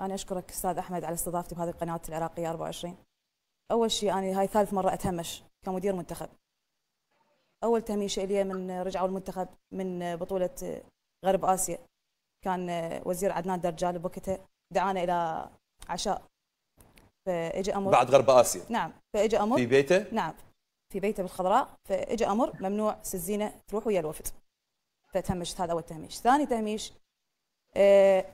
أنا أشكرك أستاذ أحمد على استضافتي بهذه القناة العراقية 24 أول شيء أنا هاي ثالث مرة أتهمش كمدير منتخب أول تهميشة لي من رجعوا المنتخب من بطولة غرب آسيا كان وزير عدنان درجال بوقتها دعانا إلى عشاء فاجى امر بعد غرب اسيا نعم فاجى امر في بيته نعم في بيته بالخضراء فاجى امر ممنوع سزينه تروح ويا الوفد فتهمشت هذا اول تهميش ثاني تهميش آه،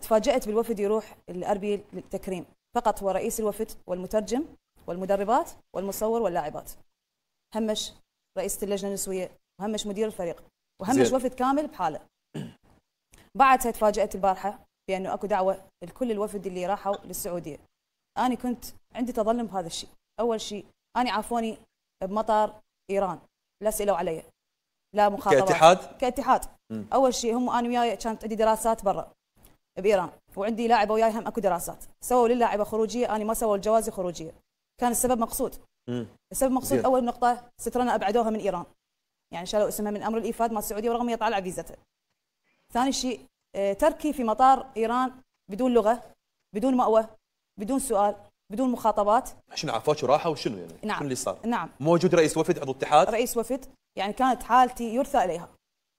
تفاجأت بالوفد يروح الأربيل للتكريم فقط هو رئيس الوفد والمترجم والمدربات والمصور واللاعبات همش رئيسة اللجنة النسوية وهمش مدير الفريق وهمش زي. وفد كامل بحاله بعدها تفاجأت البارحة بأنه أكو دعوة لكل الوفد اللي راحوا للسعودية أنا كنت عندي تظلم بهذا الشيء أول شيء أنا عافوني بمطار إيران لا سألوا علي لا مخاطرات كاتحاد كاتحاد م. أول شيء هم أنا وياي كانت عندي دراسات برا بايران وعندي لاعبه وياي هم اكو دراسات سووا للاعبه خروجيه انا ما سووا الجوازي خروجيه كان السبب مقصود مم. السبب مقصود زين. اول نقطه سترنا ابعدوها من ايران يعني شالوا اسمها من امر الايفاد مال السعوديه ورغم هي طالعه فيزتها ثاني شيء آه، تركي في مطار ايران بدون لغه بدون مأوى بدون سؤال بدون مخاطبات عشان عفاك وراحه وشنو يعني نعم. شنو اللي صار نعم موجود رئيس وفد عضو اتحاد رئيس وفد يعني كانت حالتي يرثى اليها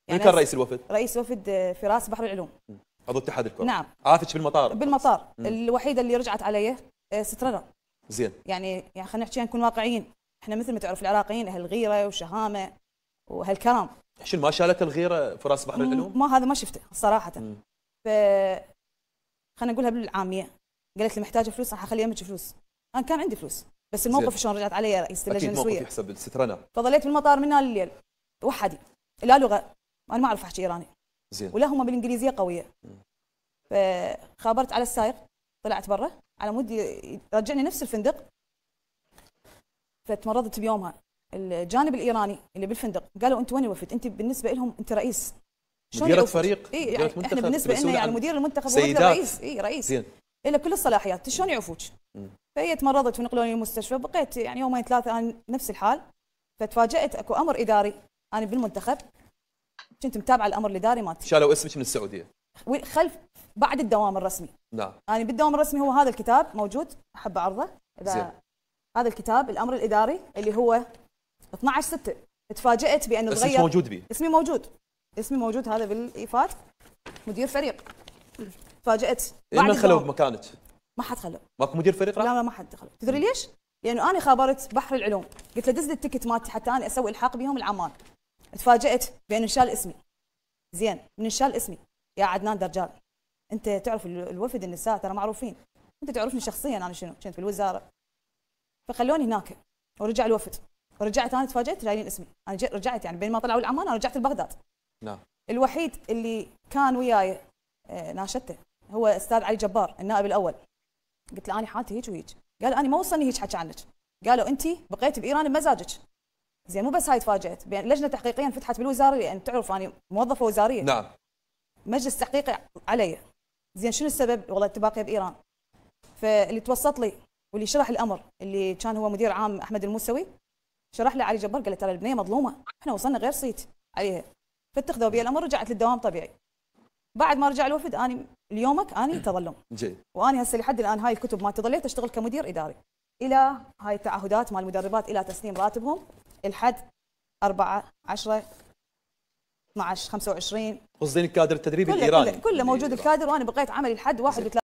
يعني من كان رئيس الوفد رئيس وفد آه، فراس بحر العلوم مم. عضو اتحاد الكره نعم عافتش بالمطار بالمطار مم. الوحيده اللي رجعت علي آه، سترنا زين يعني يعني خلينا نحكي نكون واقعيين احنا مثل ما تعرف العراقيين اهل غيره وشهامه وهالكرم شنو ما شالت الغيره فراس بحر العلوم؟ ما هذا ما شفته صراحه مم. ف خلينا نقولها بالعاميه قالت لي محتاجه فلوس راح اخلي يمك فلوس انا كان عندي فلوس بس الموقف شلون رجعت علي رئيس اللجنه اكيد موقف يحسب السترنا فظليت بالمطار من الليل وحدي لا لغه انا ما اعرف احكي ايراني زين هم بالانجليزيه قويه فخابرت على السائق طلعت برا على مود رجعني نفس الفندق فتمرضت بيومها الجانب الايراني اللي بالفندق قالوا انت وين الوفد انت بالنسبه لهم انت رئيس مديرة فريق اي يعني منتخب احنا بالنسبه لنا يعني مدير المنتخب هو رئيس اي رئيس زين الا كل الصلاحيات شلون يعفوك فهي تمرضت ونقلوني المستشفى بقيت يعني يومين ثلاثه انا نفس الحال فتفاجات اكو امر اداري انا بالمنتخب كنت متابعه الامر الاداري مالتي شالوا اسمك من السعوديه خلف بعد الدوام الرسمي نعم انا يعني بالدوام الرسمي هو هذا الكتاب موجود احب اعرضه اذا هذا الكتاب الامر الاداري اللي هو 12 6 تفاجات بانه تغير اسمي موجود بي اسمي موجود اسمي موجود هذا بالايفات مدير فريق تفاجات بعد ما خلوه بمكانك ما حد خلوه ماكو مدير فريق لا لا ما حد خلوه تدري ليش؟ لانه يعني انا خابرت بحر العلوم قلت له دز التيكت مالتي حتى انا اسوي الحاق بهم العمال تفاجئت بانه شال اسمي زين من شال اسمي يا عدنان درجالي انت تعرف الوفد النساء ترى معروفين انت تعرفني شخصيا انا شنو كنت بالوزاره فخلوني هناك ورجع الوفد ورجعت انا تفاجئت لايلين اسمي انا رجعت يعني بين ما طلعوا العمان انا رجعت لبغداد نعم الوحيد اللي كان وياي آه، ناشدته هو استاذ علي جبار النائب الاول قلت له انا حالتي هيك وهيك قال انا ما وصلني هيك حكي عنك قالوا انت بقيت بايران بمزاجك زين مو بس هاي تفاجات لجنه تحقيقيه فتحت بالوزاره لان يعني تعرف اني موظفه وزاريه نعم مجلس تحقيقي علي زين شنو السبب والله الاتفاقيه بايران فاللي توسط لي واللي شرح الامر اللي كان هو مدير عام احمد الموسوي شرح لي علي جبار قال ترى البنيه مظلومه احنا وصلنا غير صيت عليها فاتخذوا بي الامر رجعت للدوام طبيعي بعد ما رجع الوفد اني ليومك اني تظلم جي. واني هسه لحد الان هاي الكتب ما تظليت اشتغل كمدير اداري الى هاي التعهدات مال المدربات الى تسليم راتبهم الحد 4 10 12 25 قصدين الكادر التدريبي كله الايراني كله, كله موجود الكادر وانا بقيت عملي لحد 31